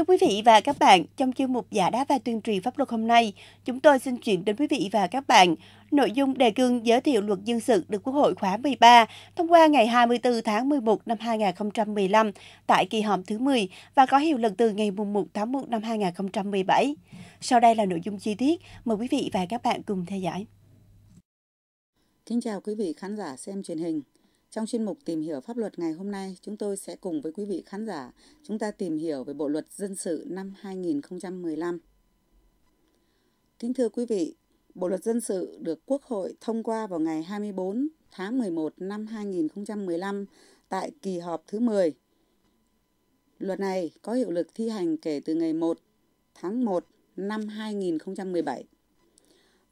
Thưa quý vị và các bạn, trong chương mục giả đáp và tuyên truyền pháp luật hôm nay, chúng tôi xin chuyển đến quý vị và các bạn nội dung đề cương giới thiệu luật dân sự được Quốc hội khóa 13 thông qua ngày 24 tháng 11 năm 2015 tại kỳ họp thứ 10 và có hiệu lực từ ngày 1 tháng 1 năm 2017. Sau đây là nội dung chi tiết, mời quý vị và các bạn cùng theo dõi. Kính chào quý vị khán giả xem truyền hình. Trong chuyên mục tìm hiểu pháp luật ngày hôm nay, chúng tôi sẽ cùng với quý vị khán giả chúng ta tìm hiểu về Bộ luật dân sự năm 2015. Kính thưa quý vị, Bộ luật dân sự được Quốc hội thông qua vào ngày 24 tháng 11 năm 2015 tại kỳ họp thứ 10. Luật này có hiệu lực thi hành kể từ ngày 1 tháng 1 năm 2017.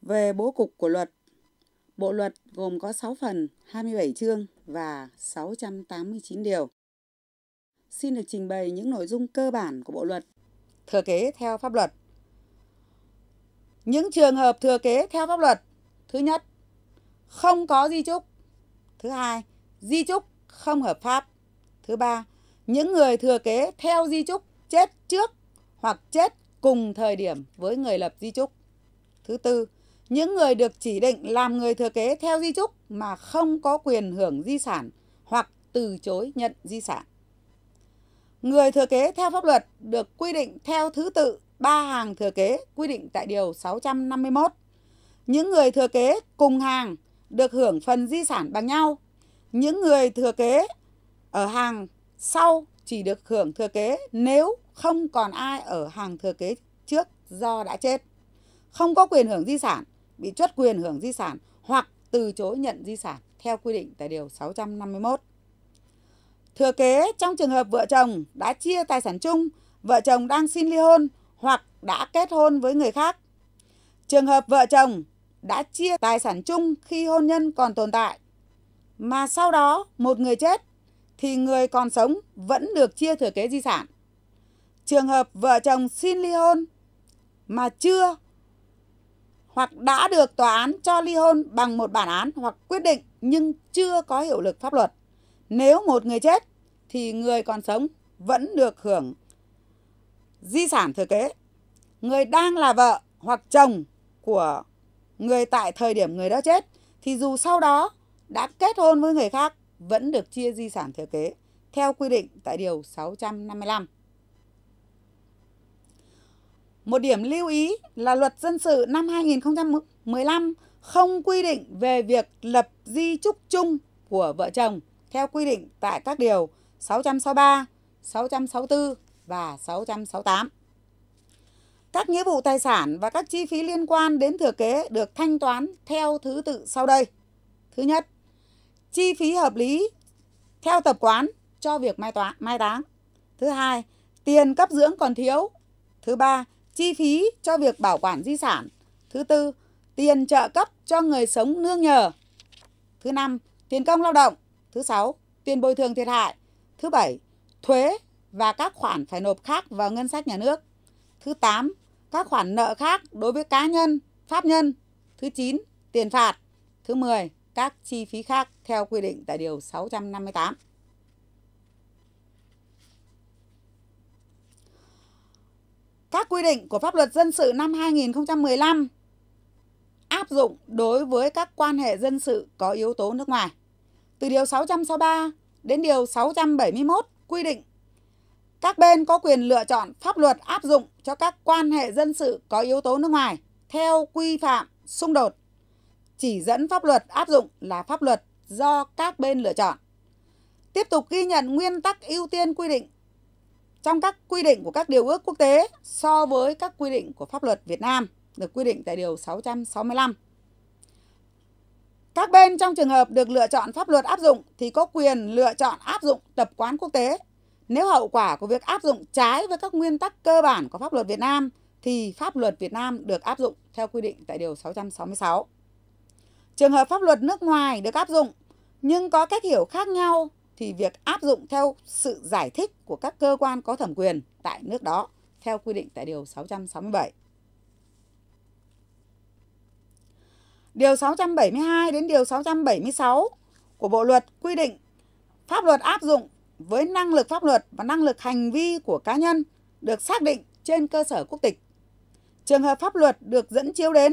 Về bố cục của luật, Bộ luật gồm có 6 phần, 27 chương và 689 điều. Xin được trình bày những nội dung cơ bản của bộ luật thừa kế theo pháp luật. Những trường hợp thừa kế theo pháp luật. Thứ nhất, không có di chúc. Thứ hai, di chúc không hợp pháp. Thứ ba, những người thừa kế theo di chúc chết trước hoặc chết cùng thời điểm với người lập di chúc. Thứ tư, những người được chỉ định làm người thừa kế theo di trúc mà không có quyền hưởng di sản hoặc từ chối nhận di sản. Người thừa kế theo pháp luật được quy định theo thứ tự ba hàng thừa kế quy định tại Điều 651. Những người thừa kế cùng hàng được hưởng phần di sản bằng nhau. Những người thừa kế ở hàng sau chỉ được hưởng thừa kế nếu không còn ai ở hàng thừa kế trước do đã chết. Không có quyền hưởng di sản bị truất quyền hưởng di sản hoặc từ chối nhận di sản theo quy định tại điều 651. Thừa kế trong trường hợp vợ chồng đã chia tài sản chung, vợ chồng đang xin ly hôn hoặc đã kết hôn với người khác. Trường hợp vợ chồng đã chia tài sản chung khi hôn nhân còn tồn tại mà sau đó một người chết thì người còn sống vẫn được chia thừa kế di sản. Trường hợp vợ chồng xin ly hôn mà chưa hoặc đã được tòa án cho ly hôn bằng một bản án hoặc quyết định nhưng chưa có hiệu lực pháp luật. Nếu một người chết thì người còn sống vẫn được hưởng di sản thừa kế. Người đang là vợ hoặc chồng của người tại thời điểm người đó chết thì dù sau đó đã kết hôn với người khác vẫn được chia di sản thừa kế theo quy định tại điều 655. Một điểm lưu ý là luật dân sự năm 2015 không quy định về việc lập di trúc chung của vợ chồng theo quy định tại các điều 663, 664 và 668. Các nghĩa vụ tài sản và các chi phí liên quan đến thừa kế được thanh toán theo thứ tự sau đây. Thứ nhất, chi phí hợp lý theo tập quán cho việc mai, toán, mai táng. Thứ hai, tiền cấp dưỡng còn thiếu. Thứ ba, chi phí cho việc bảo quản di sản. Thứ tư, tiền trợ cấp cho người sống nương nhờ. Thứ năm, tiền công lao động. Thứ sáu, tiền bồi thường thiệt hại. Thứ bảy, thuế và các khoản phải nộp khác vào ngân sách nhà nước. Thứ tám, các khoản nợ khác đối với cá nhân, pháp nhân. Thứ chín, tiền phạt. Thứ mười các chi phí khác theo quy định tại điều 658. các quy định của pháp luật dân sự năm 2015 áp dụng đối với các quan hệ dân sự có yếu tố nước ngoài. Từ điều 663 đến điều 671 quy định các bên có quyền lựa chọn pháp luật áp dụng cho các quan hệ dân sự có yếu tố nước ngoài theo quy phạm xung đột. Chỉ dẫn pháp luật áp dụng là pháp luật do các bên lựa chọn. Tiếp tục ghi nhận nguyên tắc ưu tiên quy định trong các quy định của các điều ước quốc tế so với các quy định của pháp luật Việt Nam được quy định tại điều 665. Các bên trong trường hợp được lựa chọn pháp luật áp dụng thì có quyền lựa chọn áp dụng tập quán quốc tế. Nếu hậu quả của việc áp dụng trái với các nguyên tắc cơ bản của pháp luật Việt Nam thì pháp luật Việt Nam được áp dụng theo quy định tại điều 666. Trường hợp pháp luật nước ngoài được áp dụng nhưng có cách hiểu khác nhau thì việc áp dụng theo sự giải thích của các cơ quan có thẩm quyền tại nước đó theo quy định tại Điều 667. Điều 672 đến Điều 676 của Bộ Luật quy định pháp luật áp dụng với năng lực pháp luật và năng lực hành vi của cá nhân được xác định trên cơ sở quốc tịch. Trường hợp pháp luật được dẫn chiếu đến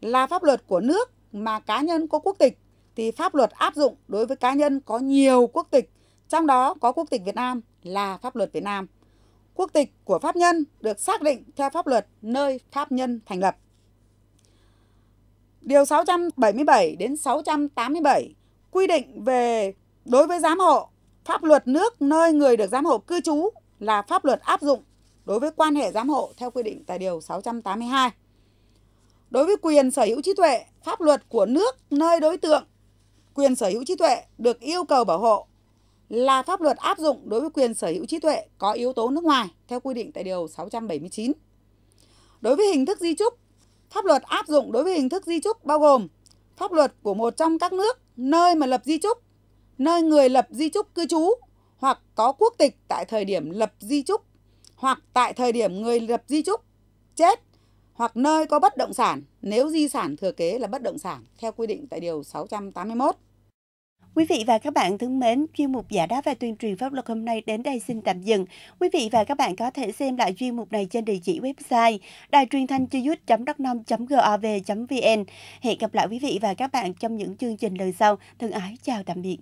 là pháp luật của nước mà cá nhân có quốc tịch thì pháp luật áp dụng đối với cá nhân có nhiều quốc tịch, trong đó có quốc tịch Việt Nam là pháp luật Việt Nam. Quốc tịch của pháp nhân được xác định theo pháp luật nơi pháp nhân thành lập. Điều 677 đến 687 quy định về đối với giám hộ, pháp luật nước nơi người được giám hộ cư trú là pháp luật áp dụng đối với quan hệ giám hộ theo quy định tại điều 682. Đối với quyền sở hữu trí tuệ, pháp luật của nước nơi đối tượng quyền sở hữu trí tuệ được yêu cầu bảo hộ là pháp luật áp dụng đối với quyền sở hữu trí tuệ có yếu tố nước ngoài theo quy định tại điều 679. Đối với hình thức di trúc, pháp luật áp dụng đối với hình thức di trúc bao gồm pháp luật của một trong các nước nơi mà lập di trúc, nơi người lập di trúc cư trú hoặc có quốc tịch tại thời điểm lập di trúc hoặc tại thời điểm người lập di trúc chết hoặc nơi có bất động sản nếu di sản thừa kế là bất động sản theo quy định tại điều 681. Quý vị và các bạn thân mến, chuyên mục giả đáp và tuyên truyền pháp luật hôm nay đến đây xin tạm dừng. Quý vị và các bạn có thể xem lại chuyên mục này trên địa chỉ website đài truyền thanh chuyút đắk nông gov vn Hẹn gặp lại quý vị và các bạn trong những chương trình lần sau. Thân ái chào tạm biệt.